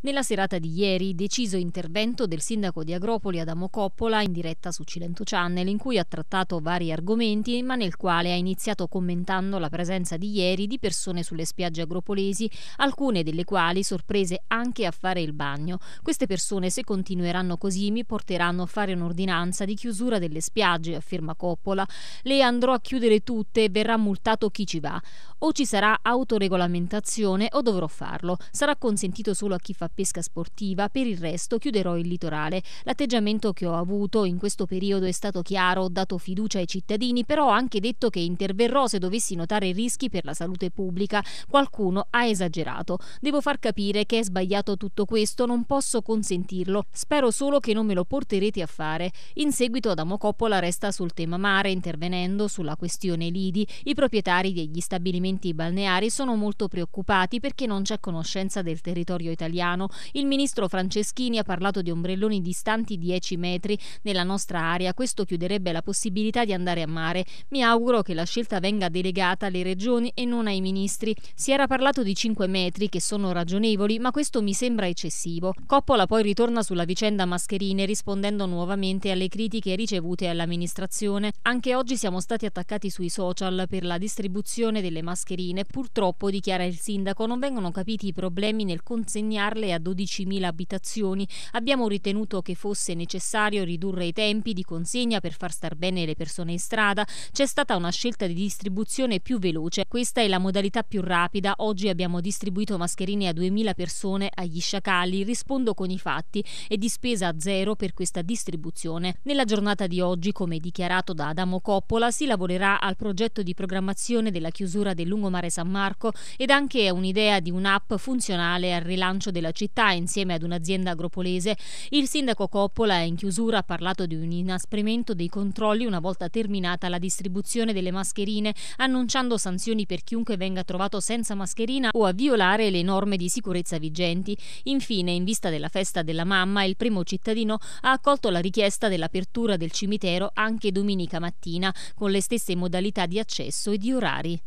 Nella serata di ieri, deciso intervento del sindaco di Agropoli Adamo Coppola in diretta su Cilento Channel, in cui ha trattato vari argomenti, ma nel quale ha iniziato commentando la presenza di ieri di persone sulle spiagge agropolesi, alcune delle quali sorprese anche a fare il bagno. Queste persone, se continueranno così, mi porteranno a fare un'ordinanza di chiusura delle spiagge, afferma Coppola. Le andrò a chiudere tutte e verrà multato chi ci va. O ci sarà autoregolamentazione o dovrò farlo. Sarà consentito solo a chi fa a pesca sportiva, per il resto chiuderò il litorale. L'atteggiamento che ho avuto in questo periodo è stato chiaro, ho dato fiducia ai cittadini, però ho anche detto che interverrò se dovessi notare rischi per la salute pubblica. Qualcuno ha esagerato. Devo far capire che è sbagliato tutto questo, non posso consentirlo. Spero solo che non me lo porterete a fare. In seguito Adamo Coppola resta sul tema mare, intervenendo sulla questione lidi. I proprietari degli stabilimenti balneari sono molto preoccupati perché non c'è conoscenza del territorio italiano Milano. Il ministro Franceschini ha parlato di ombrelloni distanti 10 metri nella nostra area. Questo chiuderebbe la possibilità di andare a mare. Mi auguro che la scelta venga delegata alle regioni e non ai ministri. Si era parlato di 5 metri, che sono ragionevoli, ma questo mi sembra eccessivo. Coppola poi ritorna sulla vicenda mascherine rispondendo nuovamente alle critiche ricevute all'amministrazione. Anche oggi siamo stati attaccati sui social per la distribuzione delle mascherine. Purtroppo, dichiara il sindaco, non vengono capiti i problemi nel consegnarle a 12.000 abitazioni, abbiamo ritenuto che fosse necessario ridurre i tempi di consegna per far star bene le persone in strada, c'è stata una scelta di distribuzione più veloce. Questa è la modalità più rapida. Oggi abbiamo distribuito mascherine a 2.000 persone agli sciacalli. Rispondo con i fatti e di spesa zero per questa distribuzione. Nella giornata di oggi, come dichiarato da Adamo Coppola, si lavorerà al progetto di programmazione della chiusura del lungomare San Marco ed anche a un'idea di un'app funzionale al rilancio della città insieme ad un'azienda agropolese, il sindaco Coppola in chiusura ha parlato di un inasprimento dei controlli una volta terminata la distribuzione delle mascherine, annunciando sanzioni per chiunque venga trovato senza mascherina o a violare le norme di sicurezza vigenti. Infine, in vista della festa della mamma, il primo cittadino ha accolto la richiesta dell'apertura del cimitero anche domenica mattina, con le stesse modalità di accesso e di orari.